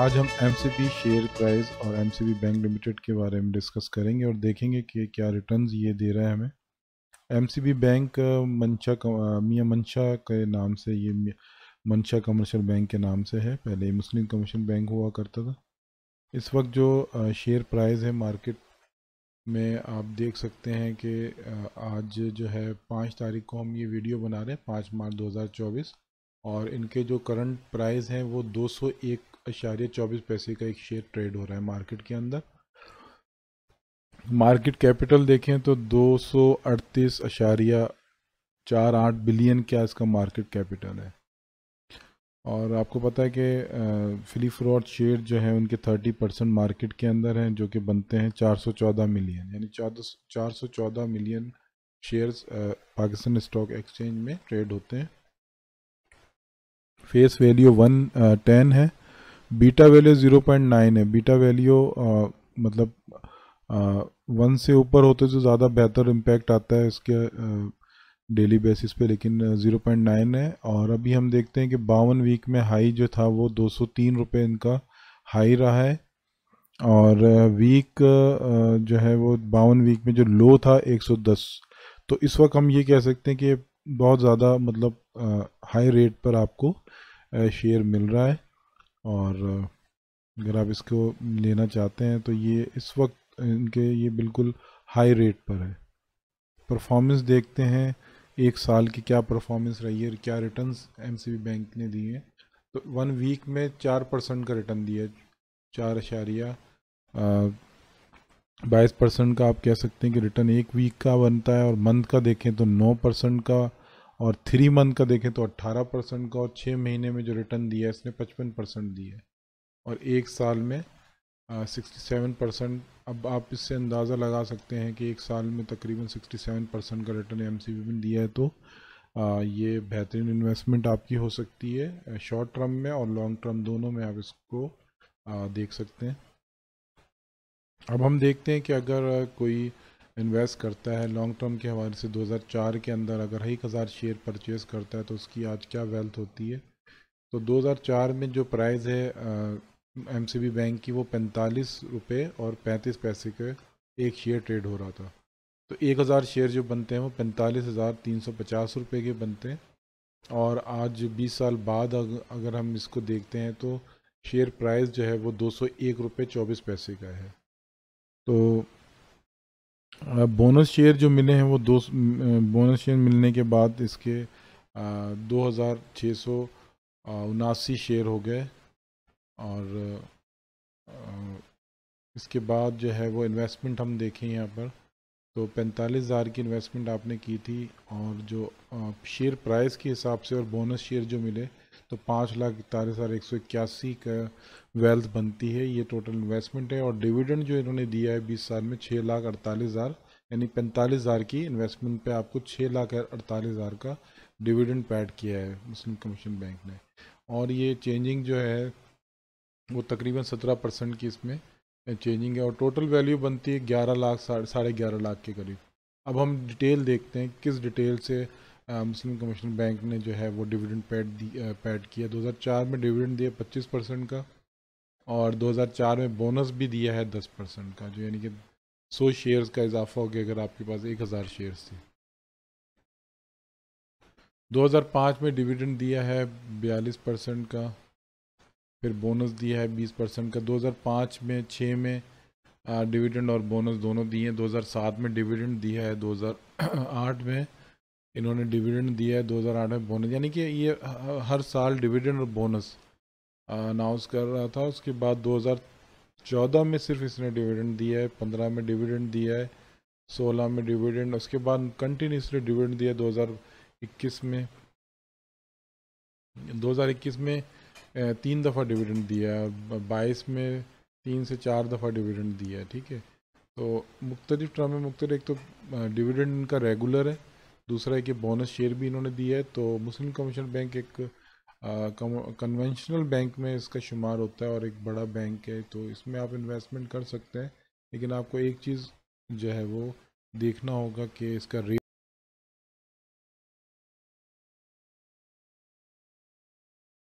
आज हम M share price और एम बैंक लिमिटेड के बारे में डिस्कस करेंगे और देखेंगे कि क्या रिटर्न्स ये दे रहा है हमें एम बैंक मंशा मियाँ मंशा के नाम से ये मंशा कमर्शियल बैंक के नाम से है पहले मुस्लिम कमर्शियल बैंक हुआ करता था इस वक्त जो शेयर प्राइस है मार्केट में आप देख सकते हैं कि आज जो है पाँच तारीख को हम ये वीडियो बना रहे हैं पाँच मार्च चौबीस और इनके जो करंट प्राइस हैं वो 201 अशारिया चौबीस पैसे का एक शेयर ट्रेड हो रहा है मार्केट के अंदर मार्केट कैपिटल देखें तो दो सौ अड़तीस अशारिया चार आठ बिलियन क्या इसका मार्केट कैपिटल है और आपको पता है कि फ्री फ्रॉड शेयर जो है उनके थर्टी परसेंट मार्केट के अंदर हैं जो कि बनते हैं चार सौ चौदह मिलियन यानी चार सौ चौदह million shares Pakistan stock exchange में ट्रेड होते हैं फेस वैल्यू वन टेन है beta value zero point nine है बीटा वैल्यू मतलब वन से ऊपर होते तो ज़्यादा बेहतर इम्पैक्ट आता है इसके डेली बेसिस पे लेकिन ज़ीरो पॉइंट नाइन है और अभी हम देखते हैं कि बावन वीक में हाई जो था वो दो सौ तीन रुपये इनका हाई रहा है और वीक जो है वो बावन वीक में जो लो था एक सौ दस तो इस वक्त हम ये कह सकते हैं कि बहुत ज़्यादा मतलब हाई रेट पर आपको शेयर मिल रहा है और अगर आप इसको लेना चाहते हैं तो ये इस वक्त इनके ये बिल्कुल हाई रेट पर है परफॉर्मेंस देखते हैं एक साल की क्या परफॉर्मेंस रही है और क्या रिटर्न्स एमसीबी बैंक ने दिए हैं तो वन वीक में चार परसेंट का रिटर्न दिया चार अशारिया बाईस परसेंट का आप कह सकते हैं कि रिटर्न एक वीक का बनता है और मंथ का देखें तो नौ परसेंट का और थ्री मंथ का देखें तो 18 परसेंट का और छः महीने में जो रिटर्न दिया है इसने 55 परसेंट दिया है और एक साल में सिक्सटी सेवन परसेंट अब आप इससे अंदाज़ा लगा सकते हैं कि एक साल में तकरीबन सिक्सटी सेवन परसेंट का रिटर्न एम सी बी में दिया है तो आ, ये बेहतरीन इन्वेस्टमेंट आपकी हो सकती है शॉर्ट टर्म में और लॉन्ग टर्म दोनों में आप इसको आ, देख सकते हैं अब हम देखते हैं कि अगर कोई इन्वेस्ट करता है लॉन्ग टर्म के हवाले से 2004 के अंदर अगर एक हज़ार शेयर परचेज़ करता है तो उसकी आज क्या वेल्थ होती है तो 2004 में जो प्राइस है एमसीबी बैंक की वो पैंतालीस रुपये और पैंतीस पैसे के एक शेयर ट्रेड हो रहा था तो एक हज़ार शेयर जो बनते हैं वो पैंतालीस हज़ार तीन सौ पचास रुपये के बनते हैं और आज बीस साल बाद अगर हम इसको देखते हैं तो शेयर प्राइस जो है वो दो सौ एक रुपये चौबीस पैसे का है तो बोनस शेयर जो मिले हैं वो दो बोनस शेयर मिलने के बाद इसके दो हज़ार छः सौ उनासी शेयर हो गए और इसके बाद जो है वो इन्वेस्टमेंट हम देखें यहाँ पर तो पैंतालीस हज़ार की इन्वेस्टमेंट आपने की थी और जो शेयर प्राइस के हिसाब से और बोनस शेयर जो मिले तो पाँच लाख इकतालीस हज़ार एक सौ इक्यासी का वेल्थ बनती है ये टोटल इन्वेस्टमेंट है और डिविडेंड जो इन्होंने दिया है बीस साल में छः लाख अड़तालीस हज़ार यानी पैंतालीस हज़ार की इन्वेस्टमेंट पे आपको छः लाख अड़तालीस हज़ार का डिविडेंड पैड किया है मुस्लिम कमीशन बैंक ने और ये चेंजिंग जो है वो तकरीबन सत्रह परसेंट की इसमें चेंजिंग है और टोटल वैल्यू बनती है ग्यारह लाख साढ़े ग्यारह लाख के करीब अब हम डिटेल देखते हैं किस डिटेल से मुस्लिम कमर्शल बैंक ने जो है वो डिविडेंड पैड पैड किया 2004 में डिविडेंड दिया 25 परसेंट का और 2004 में बोनस भी दिया है 10 परसेंट का जो यानी कि 100 शेयर्स का इजाफा हो गया अगर आपके पास 1000 शेयर्स थे 2005 में डिविडेंड दिया है 42 परसेंट का फिर बोनस दिया है 20 परसेंट का 2005 में 6 में डिविडेंड और बोनस दोनों दिए हैं 2007 में डिविडेंड दिया है 2008 में इन्होंने डिविडेंड दिया है दो हज़ार आठ में बोनस यानी कि ये हर साल डिविडेंड और बोनस अनाउंस कर रहा था उसके बाद दो हज़ार चौदह में सिर्फ इसने डिविडेंड दिया है पंद्रह में डिविडेंड दिया है सोलह में डिविडेंड उसके बाद कंटिन्यूसली डिविडेंड दिया दो हज़ार इक्कीस में दो हज़ार इक्कीस में तीन दफ़ा डिविडेंड दिया है बाईस में तीन से चार दफ़ा डिविडेंड दिया है ठीक है तो मुख्तलिफ टर्म में मुख्तलिफ एक तो डिविडेंड इनका रेगुलर है दूसरा है कि बोनस शेयर भी इन्होंने दिया है तो मुस्लिम कमर्शियल बैंक एक कन्वेंशनल बैंक में इसका शुमार होता है और एक बड़ा बैंक है तो इसमें आप इन्वेस्टमेंट कर सकते हैं लेकिन आपको एक चीज़ जो है वो देखना होगा कि इसका रेट